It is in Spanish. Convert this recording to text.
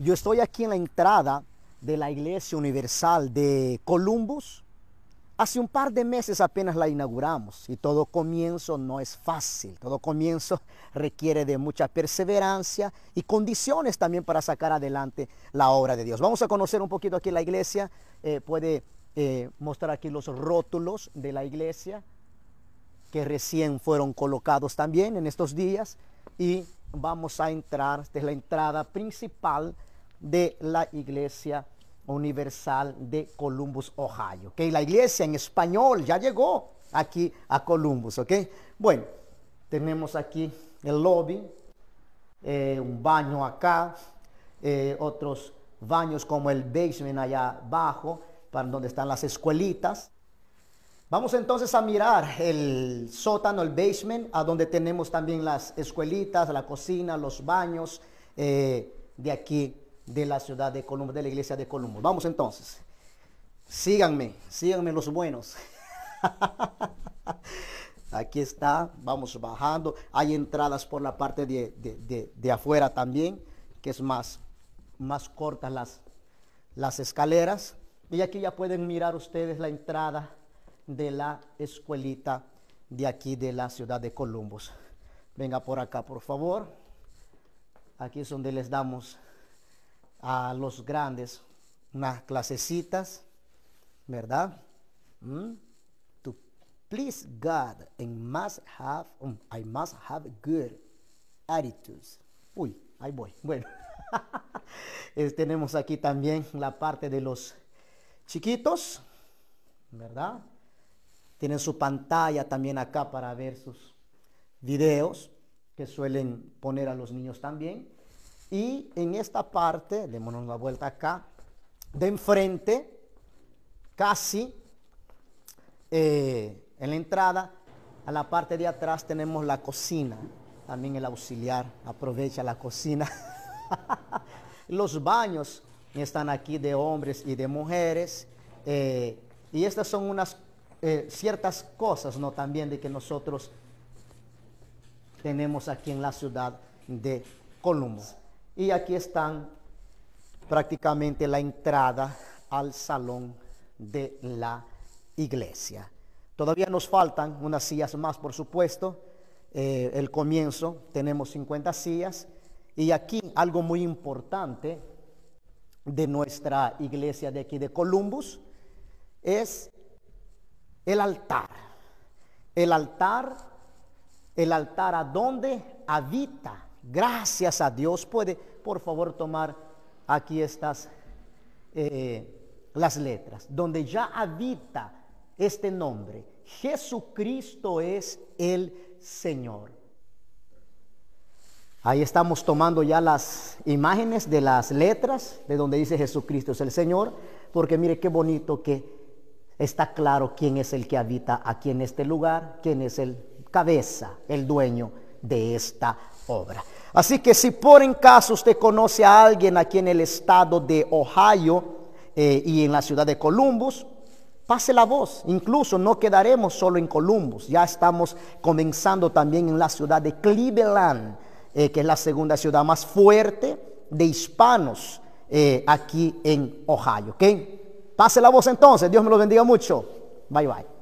Yo estoy aquí en la entrada de la Iglesia Universal de Columbus. Hace un par de meses apenas la inauguramos y todo comienzo no es fácil. Todo comienzo requiere de mucha perseverancia y condiciones también para sacar adelante la obra de Dios. Vamos a conocer un poquito aquí la iglesia. Eh, puede eh, mostrar aquí los rótulos de la iglesia que recién fueron colocados también en estos días. Y vamos a entrar, esta es la entrada principal de la Iglesia Universal de Columbus, Ohio. Que La iglesia en español ya llegó aquí a Columbus, ¿ok? Bueno, tenemos aquí el lobby, eh, un baño acá, eh, otros baños como el basement allá abajo, para donde están las escuelitas. Vamos entonces a mirar el sótano, el basement, a donde tenemos también las escuelitas, la cocina, los baños eh, de aquí de la ciudad de Columbus de la iglesia de Columbus Vamos entonces. Síganme, síganme los buenos. Aquí está, vamos bajando. Hay entradas por la parte de, de, afuera también, que es más, más cortas las, las escaleras. Y aquí ya pueden mirar ustedes la entrada de la escuelita de aquí de la ciudad de Columbus. Venga por acá, por favor. Aquí es donde les damos a los grandes unas clasecitas, ¿verdad? Mm. To please God and must have, um, I must have good attitudes. Uy, ahí voy. Bueno, tenemos aquí también la parte de los chiquitos, ¿verdad? Tienen su pantalla también acá para ver sus videos que suelen poner a los niños también. Y en esta parte, démonos una vuelta acá, de enfrente, casi eh, en la entrada, a la parte de atrás tenemos la cocina. También el auxiliar aprovecha la cocina. Los baños están aquí de hombres y de mujeres. Eh, y estas son unas eh, ciertas cosas, ¿no? También de que nosotros tenemos aquí en la ciudad de Colombo. Y aquí están prácticamente la entrada al salón de la iglesia. Todavía nos faltan unas sillas más, por supuesto. Eh, el comienzo, tenemos 50 sillas. Y aquí algo muy importante de nuestra iglesia de aquí de Columbus es el altar. El altar, el altar a donde habita Gracias a Dios. Puede, por favor, tomar aquí estas, eh, las letras, donde ya habita este nombre. Jesucristo es el Señor. Ahí estamos tomando ya las imágenes de las letras de donde dice Jesucristo es el Señor, porque mire qué bonito que está claro quién es el que habita aquí en este lugar, quién es el cabeza, el dueño de esta obra. Así que si por en caso usted conoce a alguien aquí en el estado de Ohio eh, y en la ciudad de Columbus, pase la voz. Incluso no quedaremos solo en Columbus, ya estamos comenzando también en la ciudad de Cleveland, eh, que es la segunda ciudad más fuerte de hispanos eh, aquí en Ohio. Pase la voz entonces. Dios me lo bendiga mucho. Bye bye.